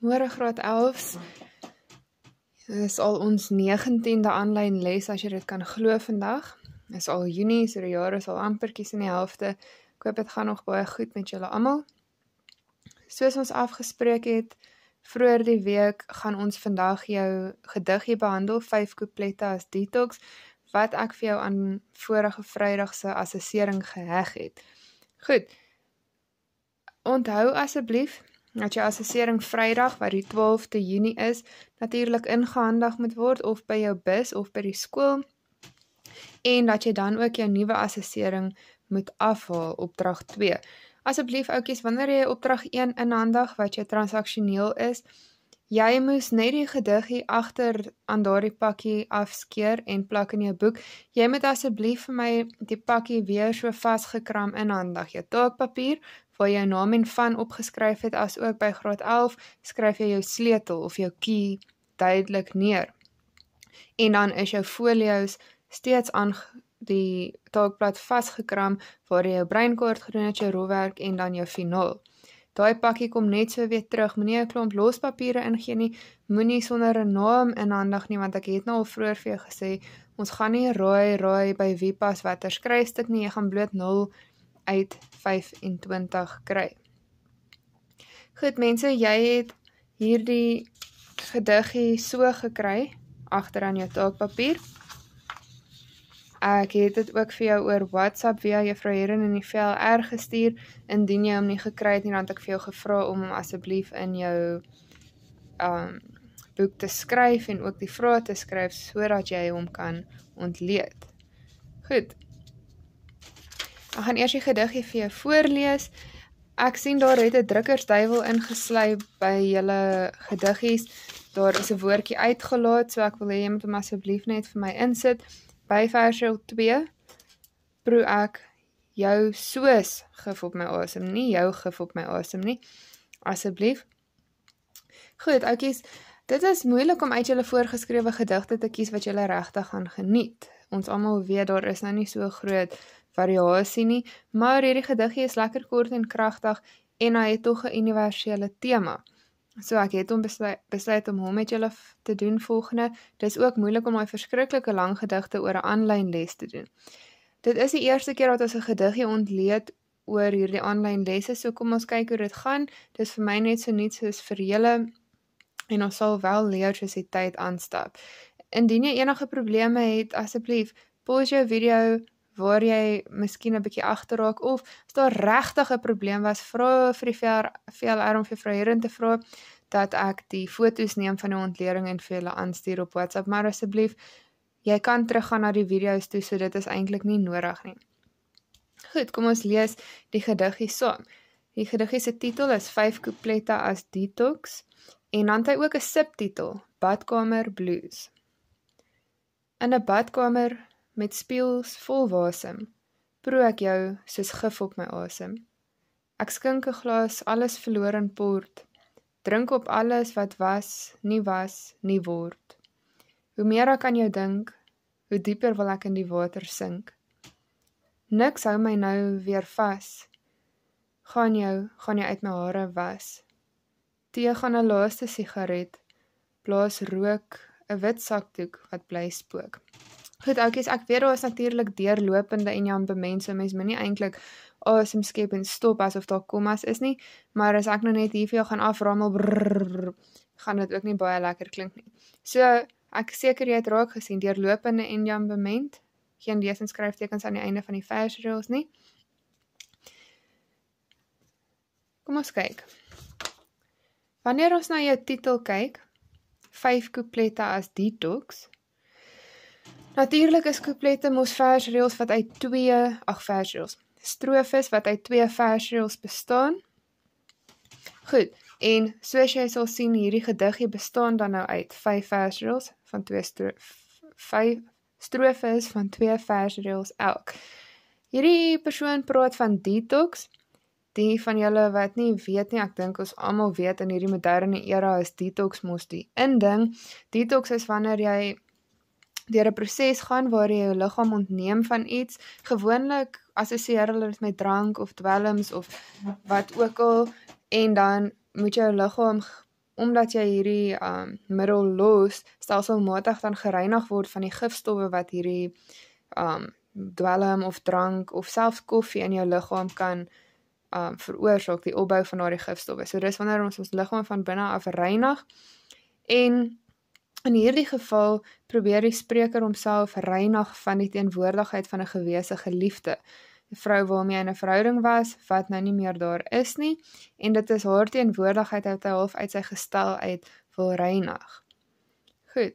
Môre graad 11s. Dit is al ons 19de aanlyn les as jy dit kan glo vandag. Is al Junie, so die jaar is al amperkies in die helfte. Ek hoop dit gaan nog baie goed met julle almal. Soos ons afgespreek het, vroeër die week gaan ons vandag jou gediggie behandel, vyf couplette as detox wat ek vir jou aan vorige Vrydag se assessering geheg het. Goed. Onthou asseblief dat jou assessering Vrydag wat die 12de Junie is natuurlik ingehandig moet word of by jou bus of by die skool en dat jy dan ook jou nuwe assessering moet afhaal opdrag 2. Asseblief ouetjies wanneer jy opdrag 1 inhandig wat jou transaksioneel is, Jy moes net die gediggie agter aan daardie pakkie afskeer en plak in jou boek. Jy moet asseblief vir my die pakkie weer so vasgekram in handig. Jou taakpapier waar jou naam en van opgeskryf het as ook by graad 11 skryf jy jou sleutel of jou key duidelik neer. En dan is jou folio's steeds aan die taakblad vasgekram waar jy jou breinkaart gedoen het, jou rolwerk en dan jou finaal. Daai pakkie kom net so weer terug. Moenie 'n klomp lospapiere ingeen nie. Moenie sonder 'n naam inhandig nie want ek het nou al vroeër vir jou gesê, ons gaan nie raai raai by wie pas watter skryfstuk nie. Jy gaan bloot 0 uit 25 kry. Goed mense, jy het hierdie gediggie so gekry agter aan jou taakpapier. Ek het dit ook vir jou oor WhatsApp via Juffrou Herren in die VLR gestuur. Indien jy hom nie gekry het nie, dan het ek vir jou gevra om hom asseblief in jou um boek te skryf en ook die vrae te skryf sodat jy hom kan ontleed. Goed. Ek gaan eers die gediggie vir jou voorlees. Ek sien daar het 'n drukkersduiwel ingeslyp by julle gediggies. Daar is 'n woordjie uitgelaat, so ek wil hê jy moet hom asseblief net vir my insit by vers 2 proe ek jou soos gif op my asem, nie jou gif op my asem nie. Asseblief. Goed, oudjies, dit is moeilik om uit julle voorgeskrewe gedigte te kies wat julle regtig gaan geniet. Ons almal weet daar is nou nie so groot variasie nie, maar hierdie gediggie is lekker kort en kragtig en hy het tog 'n universele tema. So ek het hom besluit, besluit om hom met julle te doen volgende. Dis ook moeilik om daai verskriklike lang gedigte oor 'n aanlyn les te doen. Dit is die eerste keer dat ons 'n gediggie ontleed oor hierdie aanlyn lesse. So kom ons kyk hoe dit gaan. Dis vir my net so nuuts soos vir julle en ons sal wel leer soos die tyd aanstap. Indien jy enige probleme het, asseblief pos jou video waar jy miskien 'n bietjie agter raak of as daar regtig 'n probleem was, vra vir die VR, VLR om vir vrou Herin te vra dat ek die fotos neem van die ontleding en vir hulle aanstuur op WhatsApp, maar asseblief jy kan teruggaan na die video's toe, so dit is eintlik nie nodig nie. Goed, kom ons lees die gediggie saam. Die gediggie se titel is 5 couplette as detox en dan het hy ook 'n subtitel, Badkamer Blues. In 'n badkamer met speels vol wasem. Proe ek jou soos gif op my asem. Ek skink 'n glas alles verlore in port. Drink op alles wat was, nie was, nie word. Hoe meer ek aan jou dink, hoe dieper wil ek in die water sink. Niks hou my nou weer vas. Gaan jou, gaan jy uit my hare was. Tee gaan 'n laaste sigaret. Blaas rook 'n wit sakdoek wat bly spook. Goed, oukies, ek weet daar is natuurlik deurlopende en jam bemense. Mens moenie eintlik awesome skep en stop asof daar kommas is nie, maar as ek nou net hier vir jou gaan aframel, brrr, gaan dit ook nie baie lekker klink nie. So, ek seker jy het raak gesien deurlopende en jam bement. Geen lesenskryftekens aan die einde van die verse reels nie. Kom ons kyk. Wanneer ons na jou titel kyk, vyf couplette as detox, Natuurlik is couplette mos versreëls wat uit twee, ag versreëls, strofes wat uit twee versreëls bestaan. Goed, en soos jy sal sien, hierdie gediggie bestaan dan nou uit vyf versreëls van twee strofes, vyf strofes van twee versreëls elk. Hierdie persoon praat van detox. Die van julle wat nie weet nie, ek dink ons almal weet in hierdie moderne era is detox mos die inding. Detox is wanneer jy deur 'n proses gaan waar jy jou liggaam ontneem van iets. Gewoonlik assosieer hulle dit met drank of dwelms of wat ook al en dan moet jou liggaam omdat jy hierdie um middel los, stelselmatig dan gereinig word van die gifstowwe wat hierdie um dwelm of drank of selfs koffie in jou liggaam kan um veroorsaak die opbou van daardie gifstowwe. So dis wanneer ons ons liggaam van binne af reinig en In hierdie geval probeer die spreker homself reinig van die teenwoordigheid van 'n gewese geliefde. 'n Vrou waarmee hy in 'n verhouding was, wat nou nie meer daar is nie, en dit is haar teenwoordigheid wat hy half uit sy gestel uit wil reinig. Goed.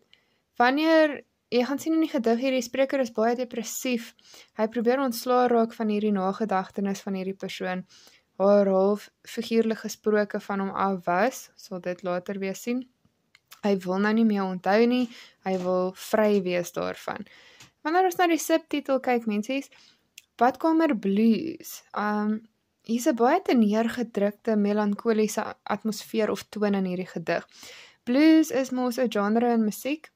Wanneer jy gaan sien in die gedig hierdie spreker is baie depressief. Hy probeer ontslae raak van hierdie nagedagtenis van hierdie persoon. Haar half figuurlike gesproke van hom af was, sal dit later weer sien. Hy wil nou nie meer onthou nie. Hy wil vry wees daarvan. Wanneer ons na die subtitel kyk, mensies, Badkamer Blues. Um hier's 'n baie teneergedrukte, melankoliese atmosfeer of toon in hierdie gedig. Blues is mos 'n genre in musiek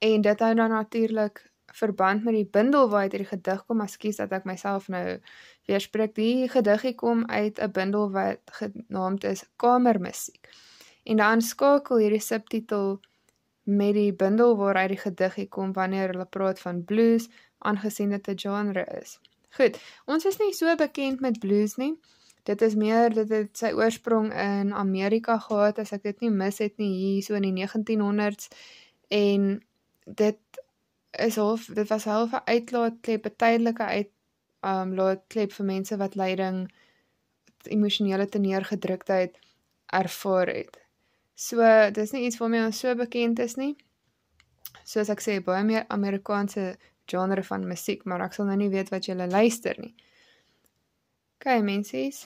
en dit hou nou natuurlik verband met die bundel waaruit hierdie gedig kom. Ekskuus dat ek myself nou weerspreek. Die gedigie kom uit 'n bundel wat genaamd is Kamermusiek. En dan skakel hierdie subtitel met die bundel waaruit die gediggie kom wanneer hulle praat van blues aangesien dit 'n genre is. Goed, ons is nie so bekend met blues nie. Dit is meer dit het sy oorsprong in Amerika gehad as ek dit nie mis het nie hier so in die 1900s en dit is half dit was half 'n uitlaatklep, 'n tydelike uit um laatklep vir mense wat lyding emosionele teneergedruktheid ervaar het. So dis nie iets waarmee ons so bekend is nie. Soos ek sê, baie meer Amerikaanse genre van musiek, maar ek sal nou nie weet wat julle luister nie. OK, mensies.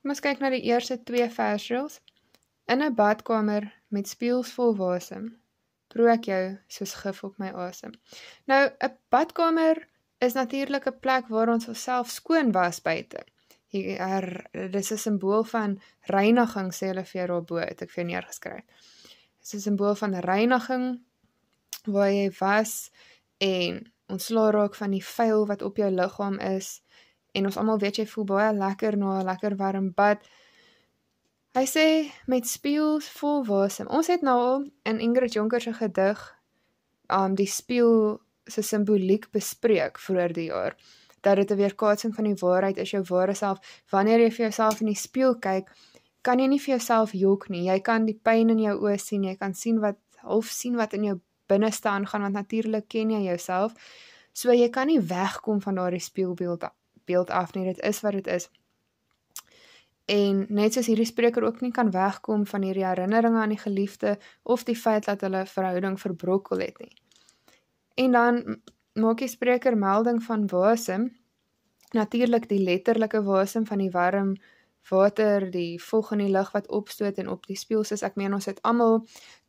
Kom ons kyk na die eerste twee versreels. In 'n badkamer met spieëls vol wasem, prook jou soos gif op my asem. Nou, 'n badkamer is natuurlik 'n plek waar ons osself skoon was buite hier dis 'n simbool van reiniging sê hulle vir jou daarbo het ek vir neergeskryf. Dis 'n simbool van reiniging waar jy was en ontslae raak van die vuil wat op jou liggaam is en ons almal weet jy voel baie lekker na 'n lekker warm bad. Hy sê met spieels vol wasem. Ons het nou al in Ingrid Jonker se gedig um die spieel se simboliek bespreek vroeër die jaar dat dit 'n weerkaatsing van die waarheid is jou ware self. Wanneer jy vir jouself in die spieël kyk, kan jy nie vir jouself jok nie. Jy kan die pyn in jou oë sien, jy kan sien wat half sien wat in jou binneste aangaan want natuurlik ken jy jouself. So jy kan nie wegkom van daardie spieelbeeld beeld af nie. Dit is wat dit is. En net soos hierdie spreker ook nie kan wegkom van hierdie herinneringe aan die geliefde of die feit dat hulle verhouding verbrokel het nie. En dan maak die spreker melding van wasem. Natuurlik die letterlike wasem van die warm water, die vog in die lug wat opstoot en op die spieëls is. Ek meen ons het almal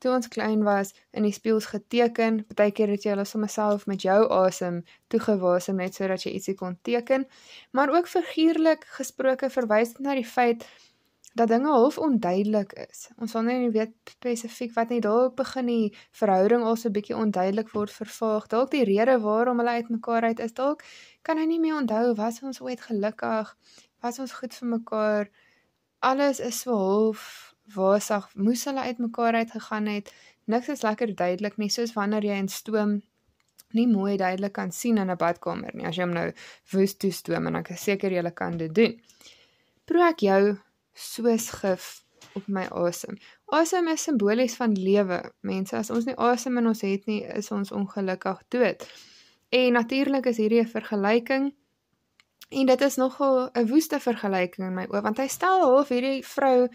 toe ons klein was in die spieëls geteken. Partykeer het jy hulle sommer self met jou asem toegewasem net sodat jy ietsie kon teken. Maar ook figuurlik gesproke verwys dit na die feit dat dinge half onduidelik is. Ons wil nou nie weet spesifiek wat nie dalk begin die verhouding al so bietjie onduidelik word vervaag. Dalk die rede waarom hulle uitmekaar uit is, dalk kan hy nie meer onthou was ons ooit gelukkig, was ons goed vir mekaar. Alles is so half waarsag. Moes hulle uitmekaar uit gegaan het. Niks is lekker duidelik nie, soos wanneer jy in stoom nie mooi duidelik kan sien in 'n badkamer nie. As jy hom nou woes toestoom en ek is seker jy kan dit doen. Probeer ek jou soos gif op my asem. Asem is simbolies van lewe. Mense, as ons nie asem in ons het nie, is ons ongelukkig dood. En natuurlik is hierdie 'n vergelyking en dit is nogal 'n woeste vergelyking in my oë want hy stel half hierdie vrou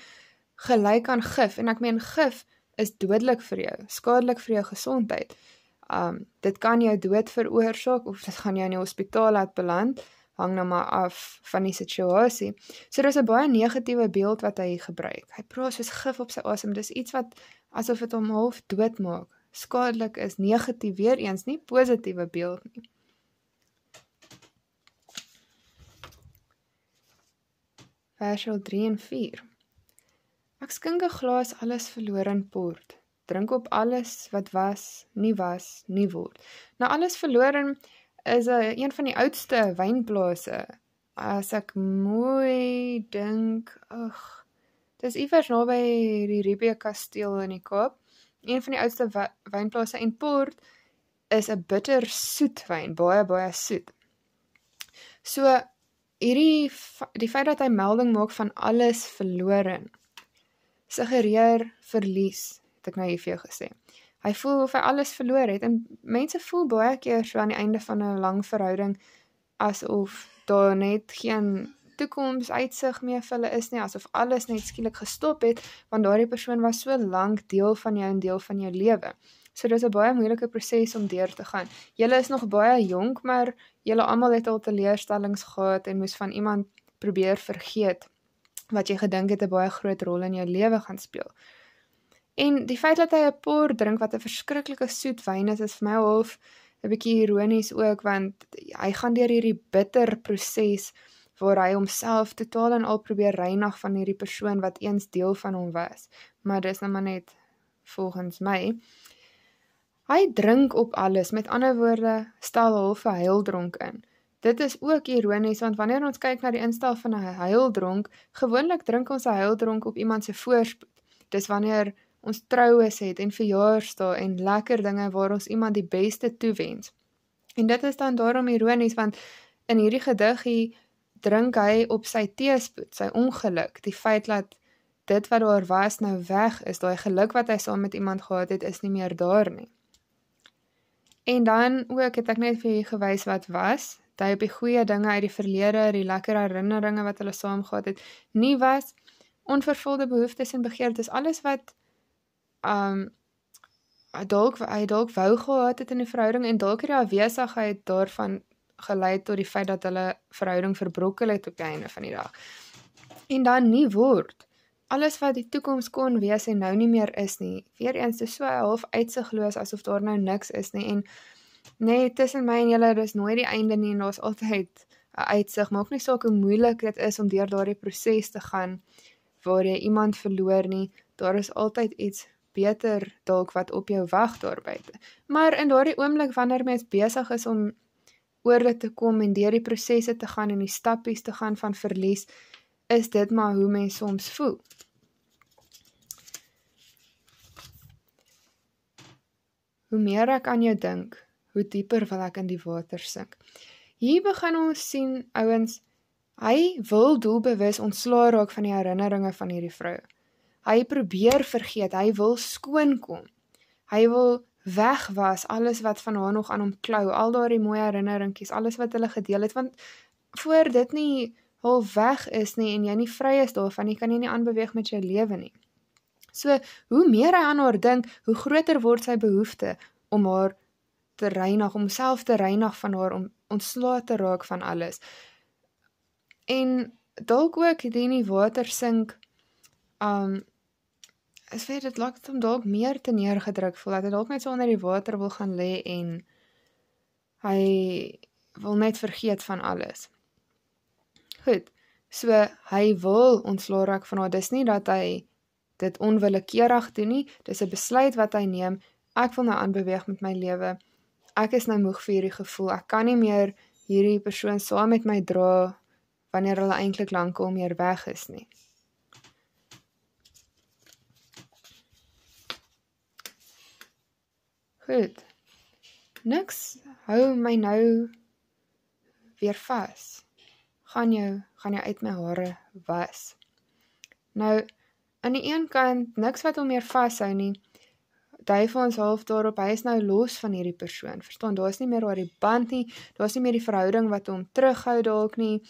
gelyk aan gif en ek meen gif is dodelik vir jou, skadelik vir jou gesondheid. Um dit kan jou dood veroorsaak of dit gaan jou in die hospitaal laat beland hang nou maar af van die situasie. So daar's 'n baie negatiewe beeld wat hy gebruik. Hy praat soos gif op sy asem. Dis iets wat asof dit hom half dood maak. Skadelik is negatief weer eens nie positiewe beeld nie. Versel 3 en 4. Ek skink 'n glas alles verlore in port. Drink op alles wat was, nie was, nie word. Nou alles verlore in is 'n een van die oudste wynplase. As ek mooi dink, ag, dis iewers naby die Ribeye Kasteel in die Kaap. Een van die oudste wynplase en Port is 'n bittersoet wyn, baie baie soet. So hierdie die feit dat hy melding maak van alles verlore suggereer verlies, het ek nou hier vir jou gesê. Hy voel of hy alles verloor het en mense voel baie keer so aan die einde van 'n lang verhouding asof daar net geen toekomsuitsig meer vir hulle is nie, asof alles net skielik gestop het want daardie persoon was so lank deel van jou en deel van jou lewe. So dis 'n baie moeilike proses om deur te gaan. Julle is nog baie jonk, maar julle almal het al teleurstellings gehad en moes van iemand probeer vergeet wat jy gedink het 'n baie groot rol in jou lewe gaan speel. En die feit dat hy 'n por drink wat 'n verskriklike soet wyn is, is vir my half 'n bietjie ironies ook want hy gaan deur hierdie bitter proses waar hy homself totaal en al probeer reinig van hierdie persoon wat eens deel van hom was. Maar dis nou maar net volgens my. Hy drink op alles. Met ander woorde, stel half 'n heildronk in. Dit is ook ironies want wanneer ons kyk na die instel van 'n heildronk, gewoonlik drink ons 'n heildronk op iemand se voorspoed. Dis wanneer ons troues het en verjaarsdae en lekker dinge waar ons iemand die beste toewens. En dit is dan daarom ironies want in hierdie gediggie drink hy op sy teespoed, sy ongeluk, die feit dat dit wat daar was nou weg is, daai geluk wat hy saam met iemand gehad het, is nie meer daar nie. En dan ook het ek net vir julle gewys wat was, dat op die goeie dinge uit die verlede, die lekker herinneringe wat hulle saam gehad het, nie was onvervulde behoeftes en begeertes alles wat um dalk hy dalk wou gehad het in 'n verhouding en dalk hierdie afwesigheid daarvan gelei tot die feit dat hulle verhouding verbrokkel het op die einde van die dag. En dan nie word alles wat die toekoms kon wees en nou nie meer is nie. Weereens is so half uitsigloos asof daar nou niks is nie en nee, tussen my en julle is nooit die einde nie en daar's altyd 'n uitsig. Maak nie saak hoe moeilik dit is om deur daardie proses te gaan waar jy iemand verloor nie, daar is altyd iets beter dalk wat op jou wag daar buite. Maar in daardie oomblik wanneer mens besig is om oor dit te kom en deur die prosesse te gaan en die stappies te gaan van verlies, is dit maar hoe mens soms voel. Hoe meer ek aan jou dink, hoe dieper wil ek in die water sink. Hier begin ons sien ouens, hy wil doelbewus ontslae raak van die herinneringe van hierdie vroue. Hy probeer vergeet, hy wil skoon kom. Hy wil wegwas alles wat van haar nog aan hom klou, al daardie mooi herinneringkies, alles wat hulle gedeel het want voor dit nie hul weg is nie en jy nie vry is daarvan nie, kan jy nie aanbeweeg met jou lewe nie. So, hoe meer hy aan haar dink, hoe groter word sy behoefte om haar te reinig, om homself te reinig van haar om ontslae te raak van alles. En dalk ook die nie water sink um is vir dit laat hom dalk meer te neergedruk voel. Dat hy dalk net so onder die water wil gaan lê en hy wil net vergeet van alles. Goed. So hy wil ontslae raak van haar. Dis nie dat hy dit onwillekeurig doen nie. Dis 'n besluit wat hy neem. Ek wil nou aanbeweeg met my lewe. Ek is nou moeg vir hierdie gevoel. Ek kan nie meer hierdie persoon saam met my dra wanneer hulle eintlik lankal meer weg is nie. Goed. Niks hou my nou weer vas. Gaan jou, gaan jou uit my hare was. Nou, aan die een kant, niks wat hom meer vashou nie, dui vir ons half daarop, hy is nou los van hierdie persoon. Verstaan, daar is nie meer daardie band nie, daar is nie meer die verhouding wat hom terughou dalk nie.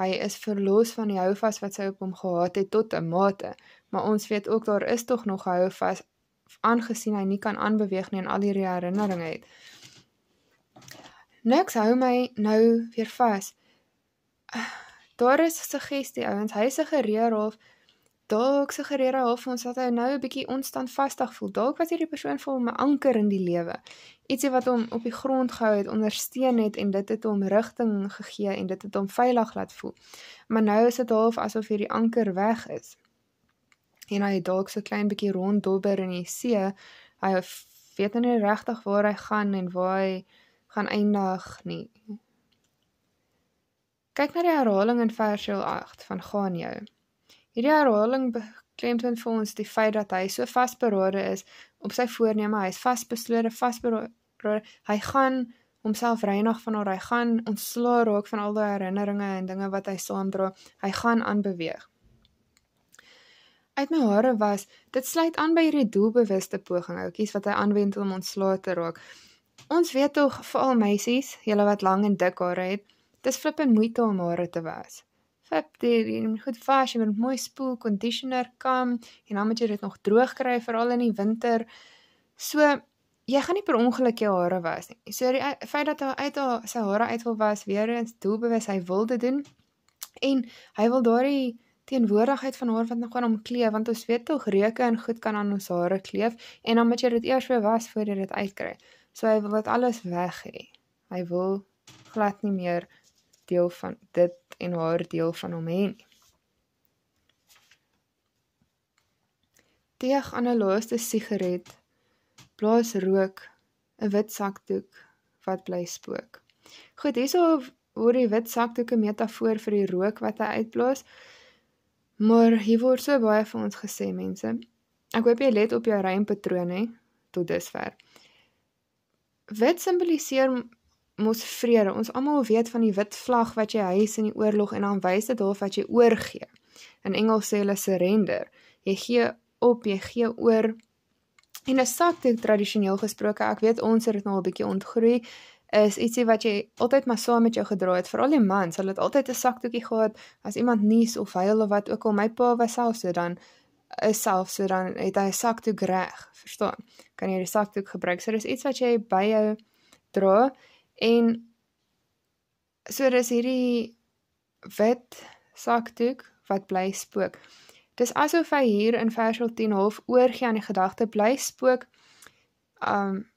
Hy is verlos van die houvas wat sy op hom gehad het tot 'n mate. Maar ons weet ook daar is tog nog houvas aangesien hy nie kan aanbeweeg nie en al hierdie herinneringe het. Niks hou my nou weer vas. Daar is 'n suggestie ouens, hy se gereerhof dalk se gereerhof ons dat hy nou 'n bietjie onstandvastig voel. Dalk was hierdie persoon vir hom 'n anker in die lewe. Ietsie wat hom op die grond gehou het, ondersteun het en dit het hom rigting gegee en dit het hom veilig laat voel. Maar nou is dit half asof hierdie anker weg is en hy het dalk so klein bietjie ronddobber in die see. Hy weet nou nie regtig waar hy gaan en waar hy gaan eindig nie. Kyk na die herhaling in vers 8 van gaan jou. Hierdie herhaling beklemtoon vir ons die feit dat hy so vasberade is op sy voorneme. Hy is vasbeslote, vasberade. Hy gaan homself reinig van haar. Hy gaan ontslaa raak van al die herinneringe en dinge wat hy saamdra. Hy gaan aanbeweeg uit my hare was, dit sluit aan by hierdie doelbewuste poging outjies wat hy aanwend om ontslae te raak. Ons weet tog veral meisies, julle wat lang en dik hare het, dis flip en moeite om hare te was. Flip dit in goed vas, jy moet mooi spoel, conditioner kam en dan moet jy dit nog droog kry veral in die winter. So jy gaan nie per ongeluk jou hare was nie. So die feit dat hy uit haar sy hare uitwil was, weer eens doelbewus hy wil dit doen en hy wil daardie teenwoordigheid van haar wat nog aan hom kleef want ons weet tog reuke en goed kan aan ons hare kleef en dan moet jy dit eers weer was voordat jy dit uitkry. So hy wil dit alles weg hê. Hy wil glad nie meer deel van dit en haar deel van hom hê nie. Teeg aan 'n laaste sigaret blaas rook 'n wit sakdoek wat bly spook. Goed, hierso word die wit sakdoek 'n metafoor vir die rook wat hy uitblaas. Maar hier word so baie vir ons gesê mense. Ek hoop jy let op jou rympatroon hè tot dusver. Wit simboliseer mos vrede. Ons almal weet van die wit vlag wat jy hys in die oorlog en dan wys dit hoof wat jy oorgee. In Engels sê hulle surrender. Jy gee op, jy gee oor. En 'n sakdoek tradisioneel gesproke, ek weet ons het dit nou al 'n bietjie ontgroei, is ietsie wat jy altyd maar saam so met jou gedra het. Veral die mans, hulle het altyd 'n saktoetjie gehad as iemand nuus of huil of wat ook al. My pa was self so dan is self so dan het hy 'n saktoek reg, verstaan? Kan jy die saktoek gebruik? So dis iets wat jy by jou dra en so dis hierdie wit saktoek wat bly spook. Dis asof hy hier in vers 10 half oorgie aan die gedagte bly spook. Um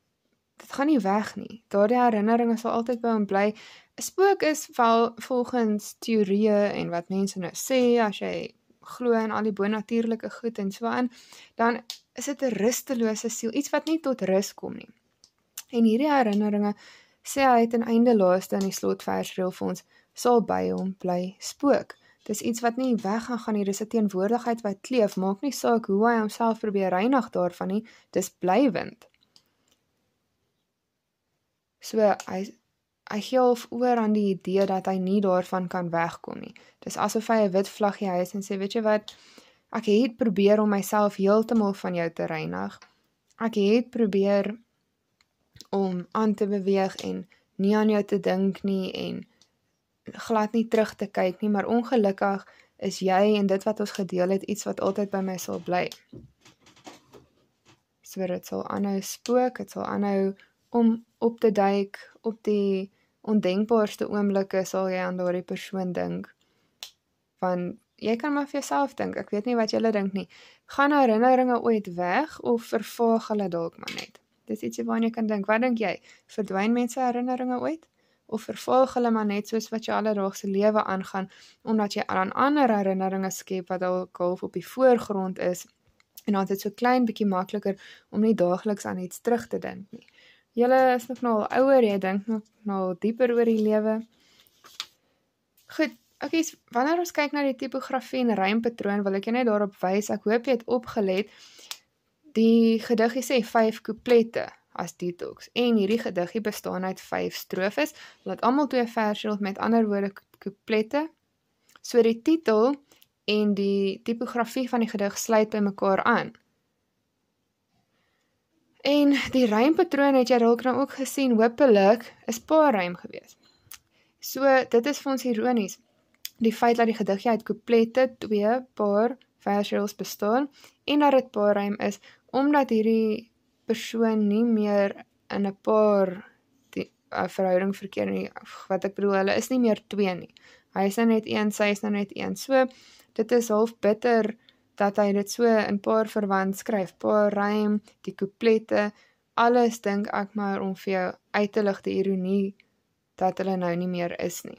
dit gaan nie weg nie. Daardie herinneringe sal altyd by hom bly. 'n Spook is wel volgens teorieë en wat mense nou sê as jy glo in al die bonatuurlike goed en so aan, dan is dit 'n rustelose siel, iets wat nie tot rus kom nie. En hierdie herinneringe sê hy het in einde laaste in die slotvers reël vir ons sal by hom bly spook. Dis iets wat nie weg gaan gaan nie, dis 'n teenwoordigheid wat kleef, maak nie saak hoe hy homself probeer reinig daarvan nie, dis blywend. So hy hy gee half oor aan die idee dat hy nie daarvan kan wegkom nie. Dis asof hy 'n wit vlaggie hy is en sê, "Weet jy wat? Ek het probeer om myself heeltemal van jou te reinig. Ek het probeer om aan te beweeg en nie aan jou te dink nie en glad nie terug te kyk nie, maar ongelukkig is jy en dit wat ons gedeel het iets wat altyd by my sal bly. Swer so, dit sal aanhou spook, dit sal aanhou om op te duik op die ondenkbaarste oomblikke sal jy aan daardie persoon dink. Van jy kan maar vir jouself dink. Ek weet nie wat julle dink nie. Gaan herinneringe ooit weg of vervaag hulle dalk maar net? Dis iets waarna jy kan dink. Wat dink jy? Verdwyn mense herinneringe ooit? of vervolg hulle maar net soos wat jy alledaagse lewe aangaan omdat jy aan ander herinneringe skep wat al half op die voorgrond is en dan is dit so klein bietjie makliker om nie daagliks aan iets terug te dink nie. Julle is nog nou al ouer, jy dink nog nou dieper oor die lewe. Goed, okay, wanneer ons kyk na die tipografie en rympatroon, wil ek jou net daarop wys. Ek hoop jy het opgelet. Die gediggie sê 5 couplette as detox en hierdie gediggie bestaan uit 5 strofes wat almal twee verse het met ander woorde couplette. So die titel en die tipografie van die gedig sluit by mekaar aan. En die reënpatroon het jy dalk nou ook gesien, hopelik is paar reën gewees. So dit is vir ons ironies. Die feit dat die gedigte uit couplette 2 paar versels bestaan en dat dit paar reën is omdat hierdie persoon nie meer in 'n paar die, a, eh, verhouding verkeer nie. Wat ek bedoel, hulle is nie meer twee nie. Hy is nou net een, sy is nou net een. So dit is half bitter dat hy dit so in paar verwant skryf, paar rym, die couplette, alles dink ek maar om vir jou uit te lig die ironie dat hulle nou nie meer is nie.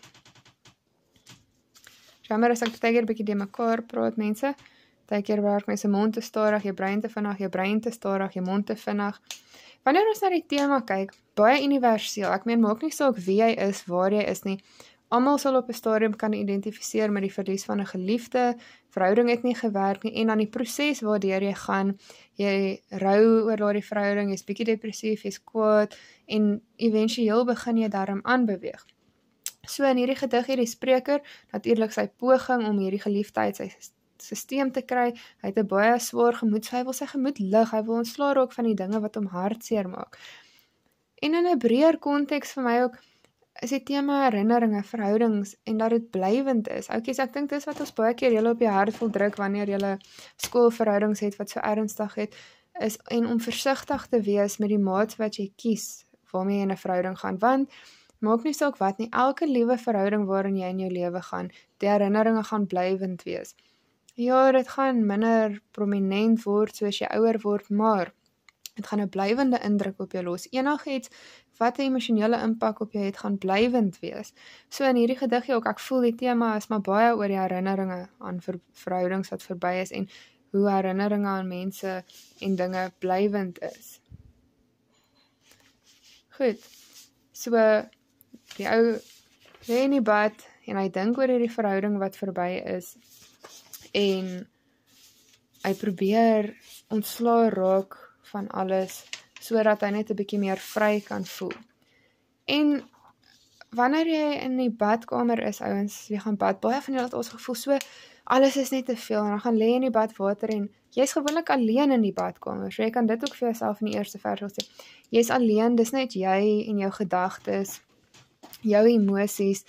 Jammer as ek te gee 'n bietjie die mekaar praat mense. Daar keer werk mense mond te stadig, jou brein te vinnig, jou brein te stadig, jou mond te vinnig. Wanneer ons na die tema kyk, baie universeel. Ek meen maak nie saak wie jy is, waar jy is nie. Almal sal op 'n stadium kan identifiseer met die verlies van 'n geliefde, verhouding het nie gewerk nie en dan die proses waardeur jy gaan, jy rou oor daardie verhouding, jy's bietjie depressief, jy's kwaad en éventueel begin jy daarom aanbeweeg. So in hierdie gedig hier die spreker natuurlik sy poging om hierdie geliefde uit sy stelsel te kry. Hy het 'n baie swaar gemoedsvybel, sy gemoed lig. Hy wil ontslaa raak van die dinge wat hom hartseer maak. En in 'n breër konteks vir my ook is dit tema herinneringe, verhoudings en dat dit blywend is. Oukies, ek dink dis wat ons baie keer julle op die hart voel druk wanneer julle skoolverhoudings het wat so ernstig het is en om versigtig te wees met die maat wat jy kies waarmee jy 'n verhouding gaan want maak nie saak wat nie elke liewe verhouding waarin jy in jou lewe gaan die herinneringe gaan blywend wees ja dit gaan minder prominent word soos jy ouer word maar dit gaan 'n blywende indruk op jou los. Enigiets wat 'n emosionele impak op jou het, gaan blywend wees. So in hierdie gedigie ook, ek voel die tema is maar baie oor die herinneringe aan ver, verhoudings wat verby is en hoe herinneringe aan mense en dinge blywend is. Goed. So die ou lê in die bad en hy dink oor hierdie verhouding wat verby is en hy probeer ontslae raak van alles sodat hy net 'n bietjie meer vry kan voel. En wanneer jy in die badkamer is, ouens, jy gaan bad, baie van julle het ons gevoel so alles is net te veel en dan gaan lê in die badwater en jy's gewoonlik alleen in die badkamer. So jy kan dit ook vir jouself in die eerste vers sê. Jy's alleen, dis net jy en jou gedagtes, jou emosies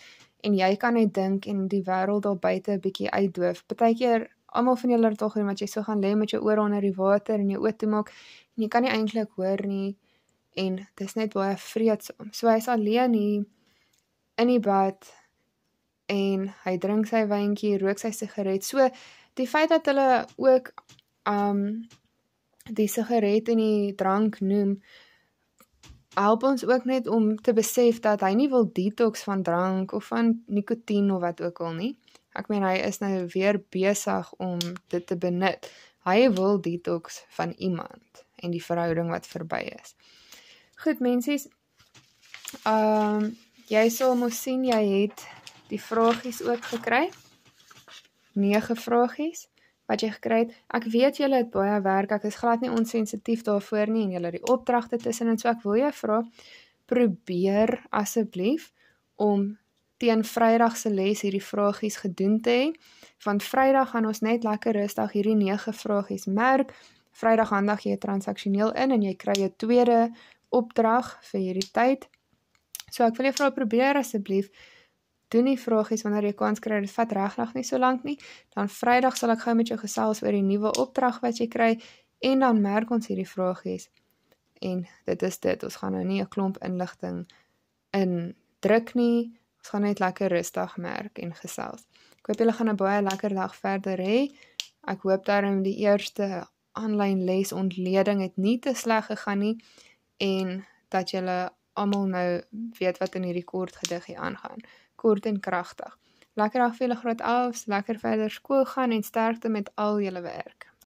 en jy kan net dink en die wêreld daar buite 'n bietjie uitdoof. Partykeer Almal van julle het al gehoor wat jy so gaan lê met jou oor onder die water en jou oë toemaak en jy kan nie eintlik hoor nie en dit is net baie vreedsaam. So hy's alleen hier in die bad en hy drink sy wynkie, rook sy sigaret. So die feit dat hulle ook um die sigaret en die drank noem help ons ook net om te besef dat hy nie wil detox van drank of van nikotien of wat ook al nie. Ek meen hy is nou weer besig om dit te benut. Hy wil detox van iemand en die verhouding wat verby is. Goed, mensies. Ehm um, jy sal mos sien jy het die vragies ook gekry. Nege vragies wat jy gekry het. Ek weet julle het baie werk. Ek is glad nie onsensitief daarvoor nie en julle het die opdragte tussen en so ek wil jou vra probeer asseblief om teen Vrydag se les hierdie vragies gedoen te hê. Van Vrydag gaan ons net lekker rustig hierdie nege vragies merk. Vrydag handig jy transaksioneel in en jy kry 'n tweede opdrag vir hierdie tyd. So ek wil jou vra probeer asseblief doen die vragies wanneer jy kans kry, dit vat regtig nie so lank nie. Dan Vrydag sal ek gou met jou gesels oor die nuwe opdrag wat jy kry en dan merk ons hierdie vragies. En dit is dit. Ons gaan nou nie 'n klomp inligting in druk nie. Ons gaan net lekker rustig merk en gesels. Ek hoop julle gaan 'n baie lekker dag verder hê. Ek hoop daarom die eerste aanlyn lesontleding het nie te sleg gegaan nie en dat julle almal nou weet wat in hierdie kort gedig hier aangaan. Kort en kragtig. Lekker dag vir julle graad 11s, lekker verder skool gaan en sterkte met al julle werk.